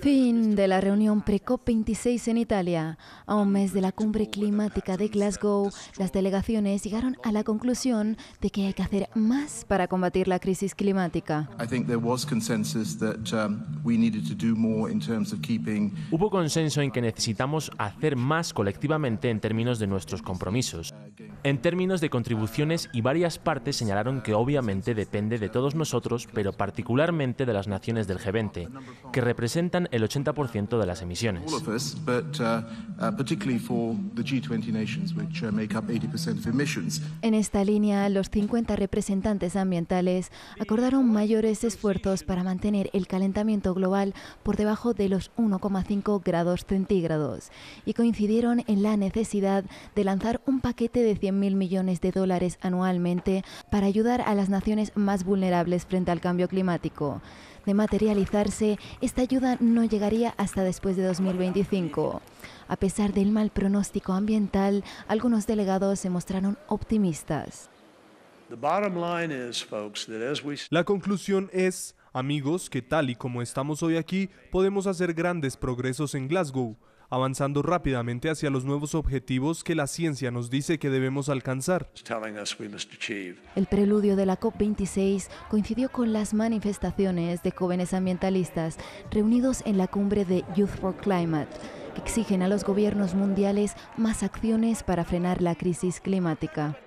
Fin de la reunión Pre-COP 26 en Italia. A un mes de la cumbre climática de Glasgow, las delegaciones llegaron a la conclusión de que hay que hacer más para combatir la crisis climática. Um, Hubo consenso en que necesitamos hacer más colectivamente en términos de nuestros compromisos. En términos de contribuciones y varias partes señalaron que obviamente depende de todos nosotros, pero particularmente de las naciones del G20, que representan el 80% de las emisiones. Uh, uh, uh, en esta línea, los 50 representantes ambientales acordaron mayores esfuerzos para mantener el calentamiento global por debajo de los 1,5 grados centígrados y coincidieron en la necesidad de lanzar un paquete de 100.000 millones de dólares anualmente para ayudar a las naciones más vulnerables frente al cambio climático de materializarse, esta ayuda no llegaría hasta después de 2025. A pesar del mal pronóstico ambiental, algunos delegados se mostraron optimistas. La conclusión es, amigos, que tal y como estamos hoy aquí, podemos hacer grandes progresos en Glasgow avanzando rápidamente hacia los nuevos objetivos que la ciencia nos dice que debemos alcanzar. El preludio de la COP26 coincidió con las manifestaciones de jóvenes ambientalistas reunidos en la cumbre de Youth for Climate que exigen a los gobiernos mundiales más acciones para frenar la crisis climática.